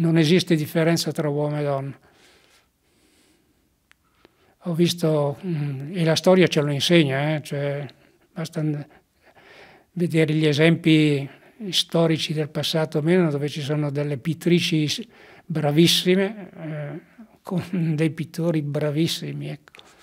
non esiste differenza tra uomo e donna. Ho visto, mm, e la storia ce lo insegna, eh, cioè basta vedere gli esempi storici del passato meno, dove ci sono delle pittrici bravissime, eh, con dei pittori bravissimi. Ecco.